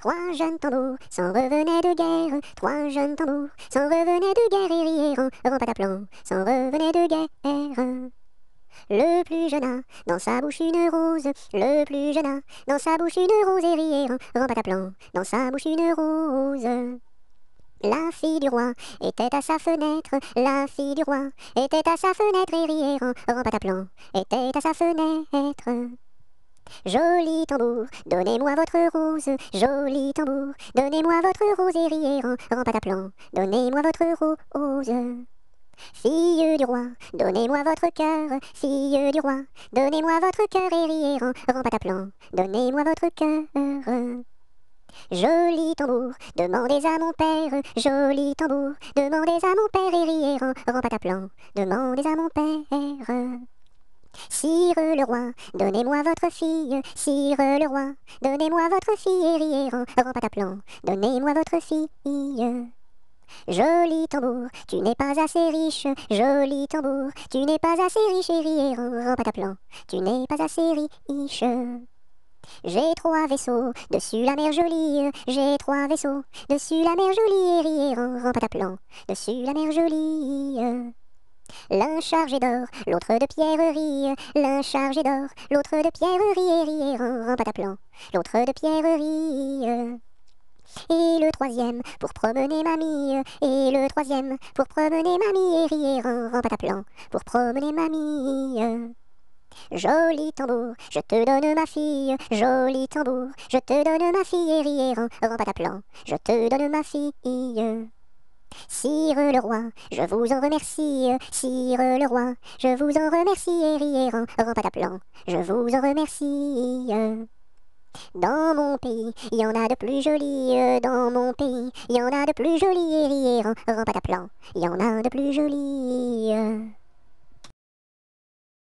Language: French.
Trois jeunes tambours s'en revenaient de guerre, trois jeunes tambours s'en revenaient de guerre, et ta d'aplomb. s'en revenait de guerre. Le plus jeune a dans sa bouche une rose, le plus jeune a dans sa bouche une rose, et ta d'aplomb. dans sa bouche une rose. La fille du roi était à sa fenêtre, la fille du roi était à sa fenêtre, et ta d'aplomb. était à sa fenêtre. Joli tambour, donnez-moi votre rose, joli tambour, donnez-moi votre rose et riez, plan, donnez-moi votre rose. Fille du roi, donnez-moi votre cœur, fille du roi, donnez-moi votre cœur et riez, plan, donnez-moi votre cœur. Joli tambour, demandez à mon père, joli tambour, demandez à mon père et riez, plan, demandez à mon père. Sire le roi, donnez-moi votre fille, Sire le roi, donnez-moi votre fille, ta plan. donnez-moi votre fille. Joli tambour, tu n'es pas assez riche, joli tambour, tu n'es pas assez riche, ta plan. tu n'es pas assez riche. J'ai trois vaisseaux, dessus la mer jolie, j'ai trois vaisseaux, dessus la mer jolie, ta plan. dessus la mer jolie. L'un chargé d'or, l'autre de pierreries. L'un chargé d'or, l'autre de pierreries. à pataplan, l'autre de pierreries. Et le troisième pour promener mamie. Et le troisième pour promener mamie. Et pas en plan pour promener mamie. Joli tambour, je te donne ma fille. Joli tambour, je te donne ma fille. Et pas en plan, je te donne ma fille. Sire le roi, je vous en remercie, euh, Sire le roi, je vous en remercie, pas d'aplan, je vous en remercie. Euh. Dans mon pays, il y en a de plus jolis, euh, dans mon pays, il y en a de plus jolis, à d'aplan, il y en a de plus jolis.